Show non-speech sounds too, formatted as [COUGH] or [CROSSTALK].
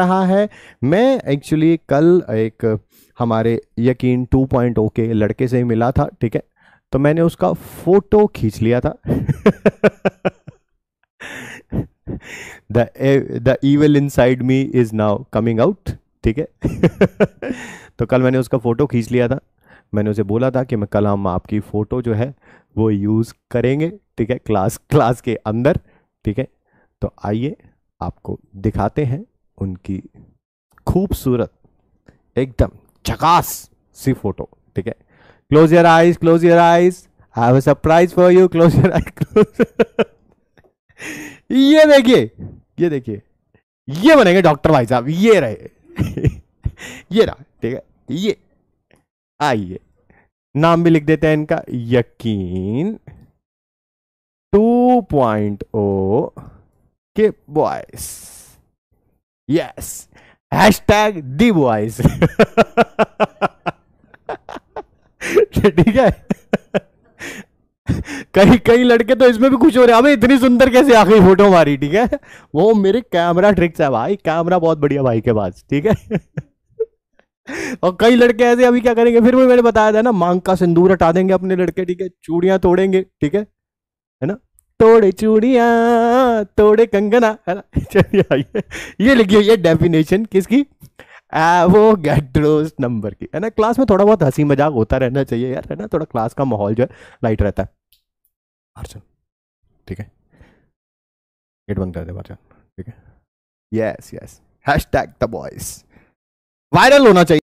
रहा है मैं एक्चुअली कल एक हमारे यकीन 2.0 के लड़के से मिला था ठीक है तो मैंने उसका फोटो खींच लिया था the the evil inside me is now coming out ठीक है [LAUGHS] तो कल मैंने उसका फ़ोटो खींच लिया था मैंने उसे बोला था कि मैं कल हम आपकी फ़ोटो जो है वो यूज़ करेंगे ठीक है क्लास क्लास के अंदर ठीक है तो आइए आपको दिखाते हैं उनकी खूबसूरत एकदम झकास सी फोटो ठीक है close your eyes close your eyes I have surprise for you close your eye close ये देखिए ये देखिए ये बनेंगे डॉक्टर भाई साहब ये रहे ये रहा ठीक है ये आइए नाम भी लिख देते हैं इनका यकीन 2.0 के boys Yes. Hashtag the boys [LAUGHS] ठीक है कई कई लड़के तो इसमें भी खुश हो रहे हैं अबे इतनी सुंदर कैसे आ गई फोटो हमारी ठीक है वो मेरे कैमरा ट्रिक्स है भाई कैमरा बहुत बढ़िया भाई के पास ठीक है और कई लड़के ऐसे अभी क्या करेंगे फिर भी मैंने बताया था ना मांग का सिंदूर हटा देंगे अपने लड़के ठीक है चूड़ियां तोड़ेंगे ठीक है है ना तोड़े चूड़िया तोड़े कंगना है ना [LAUGHS] चलिए आइए ये लिखी हुई है डेफिनेशन किसकी वो गैड्रोस नंबर की है ना क्लास में थोड़ा बहुत हंसी मजाक होता रहना चाहिए यार है ना थोड़ा क्लास का माहौल जो है लाइट रहता है अर्जुन ठीक है गेट बंद कर दे अर्जुन ठीक है yes yes hashtag the boys viral होना चाहिए